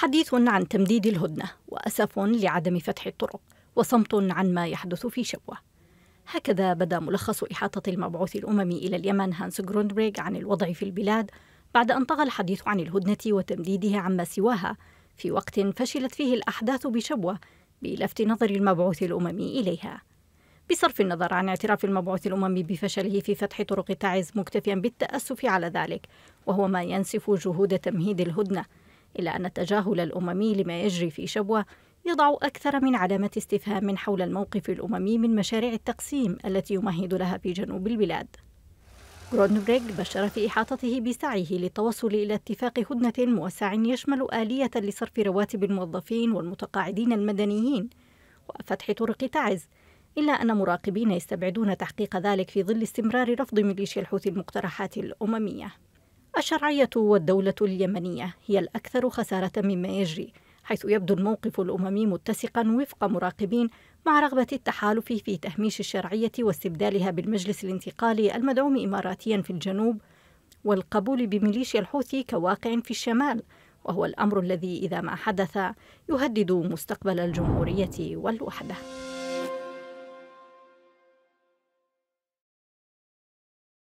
حديث عن تمديد الهدنة وأسف لعدم فتح الطرق وصمت عن ما يحدث في شبوة هكذا بدا ملخص إحاطة المبعوث الأممي إلى اليمن هانس جروندبريغ عن الوضع في البلاد بعد أن طغى الحديث عن الهدنة وتمديدها عما سواها في وقت فشلت فيه الأحداث بشبوة بلفت نظر المبعوث الأممي إليها بصرف النظر عن اعتراف المبعوث الأممي بفشله في فتح طرق تعز مكتفيا بالتأسف على ذلك وهو ما ينسف جهود تمهيد الهدنة إلا أن التجاهل الأممي لما يجري في شبوة يضع أكثر من علامة استفهام حول الموقف الأممي من مشاريع التقسيم التي يمهد لها في جنوب البلاد غرونبريغ بشر في إحاطته بسعيه للتوصل إلى اتفاق هدنة موسع يشمل آلية لصرف رواتب الموظفين والمتقاعدين المدنيين وفتح طرق تعز إلا أن مراقبين يستبعدون تحقيق ذلك في ظل استمرار رفض ميليشيا الحوثي المقترحات الأممية الشرعية والدولة اليمنية هي الأكثر خسارة مما يجري حيث يبدو الموقف الأممي متسقا وفق مراقبين مع رغبة التحالف في تهميش الشرعية واستبدالها بالمجلس الانتقالي المدعوم إماراتيا في الجنوب والقبول بميليشيا الحوثي كواقع في الشمال وهو الأمر الذي إذا ما حدث يهدد مستقبل الجمهورية والوحدة